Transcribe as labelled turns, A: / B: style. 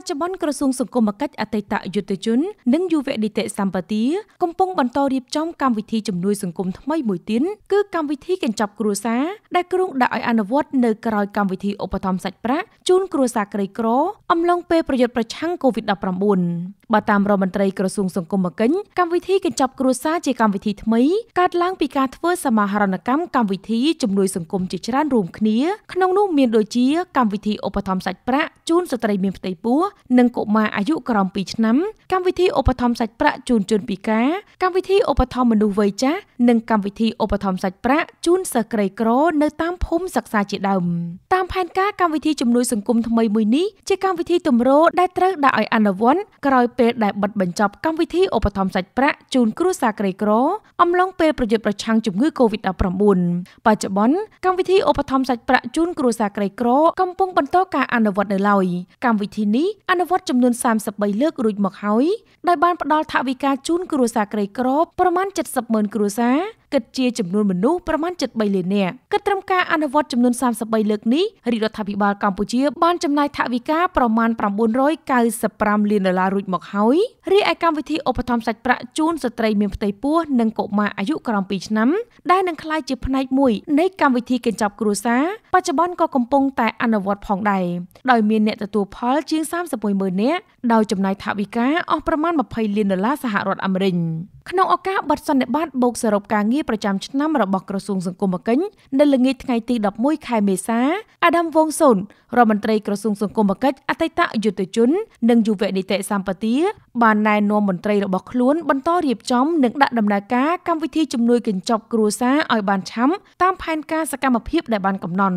A: ច្ចុប្បន្នក្រសួងសង្គមគិច្ចអតីតយុទ្ធជន និងយុវនីតិសម្បទាកំពុងបន្តរៀបចំកម្មវិធីជំនួយសង្គមថ្មីមួយទៀតគឺកម្មវិធីកញ្ចប់គ្រួសារដែលគ្រោងដាក់ឲ្យអនុវត្តនៅក្រៅកម្មវិធីឧបត្ថម្ភសាច់ប្រាក់ជូនគ្រួសារក្រីក្រអំឡុងពេលប្រយុទ្ធប្រឆាំង COVID-19 បើតាមរដ្ឋមន្ត្រីក្រសួងសង្គមគិច្ចកម្មវិធីកញ្ចប់គ្រួសារជាកម្មវិធីថ្មីកើតឡើងពីការធ្វើសមាហរណកម្មកម្មវិធីជំនួយសង្គមជាច្រើនរួមគ្នាក្នុងនោះមានដូចជា កម្មវិធីឧបត្ថម្ភសាច់ប្រាក់ជូនស្ត្រីមានផ្ទៃពោះស់និងកុមារអាយុក្រោម2ឆ្នាំកម្មវិធីឧបត្ថម្ភសាច់ប្រាក់ជូនជនពិការ កម្មវិធីឧបត្ថម្ភមនុស្សវ័យចាស់និងកម្មវិធីឧបត្ថម្ភសាច់ប្រាក់ជូនសិស្សក្រីក្រនៅតាមភូមិសិក្សាជាដើមតាមផែនការកម្មវិធីជំនួយសង្គមថ្មីមួយនេះជាកម្មវិធីទម្រោដែលត្រូវដាក់ឲ្យអនុវត្តក្រោយពេលដែលបិទបញ្ចប់កម្មវិធីឧបត្ថម្ភសាច់ប្រាក់ជូន គ្រួសារក្រីក្រអំឡុងពេលប្រយុទ្ធប្រឆាំងជំងឺ Covid-19 បច្ចុប្បន្នកម្មវិធីឧបត្ថម្ភសាច់ប្រាក់ជូន គ្រួសារក្រីក្រកំពុងបន្តការអនុវត្តនៅឡើយកម្មវិធីនេះអនុវត្តចំនួន33លើករួចមកហើយដោយបានផ្ដល់ថវិកាជូនគ្រួសារក្រីក្រប្រមាណ70ម៉ឺនគ្រួសារគិតជាចំនួនមនុស្សប្រមាណ73លាននាក់គិតត្រឹមការអនុវត្តចំនួន33លើកនេះរាជរដ្ឋាភិបាលកម្ពុជាបានចំណាយថវិកាប្រមាណ995លានដុល្លាររួចមកហើយរីឯកម្មវិធីឧបត្ថម្ភសាច់ប្រាក់ជូនស្ត្រីមានផ្ទៃពោះនិងកុមារអាយុក្រោម2ឆ្នាំដែលនឹងក្លាយជាផ្នែកមួយនៃកម្មវិធីកញ្ចប់គ្រួសារបច្ចុប្បន្នក៏កំពុងតែអនុវត្តផងដែរដោយមានអ្នកទទួលផលជាង310,000នាក់ដោយចំណាយថវិកាអស់ប្រមាណ20លានដុល្លារសហរដ្ឋអាមេរិកក្នុងឱកាសបិទសន្និបាតបូកសរុបការងារប្រចាំឆ្នាំរបស់ក្រសួងសង្គមគិច្ចនៅល្ងាចថ្ងៃទី11ខែមេសាអាដាមវងសូនរដ្ឋមន្ត្រីក្រសួងសង្គមគិច្ចអតីតយុទ្ធជន និងយុវនីតិសម្បទា បានណែនាំមន្ត្រីរបស់ខ្លួនបន្តរៀបចំនិងដាក់ដំណើរការកម្មវិធីជំនួយកញ្ចប់គ្រួសារឲ្យបានឆាប់តាមផែនការសកម្មភាពដែលបានកំណត់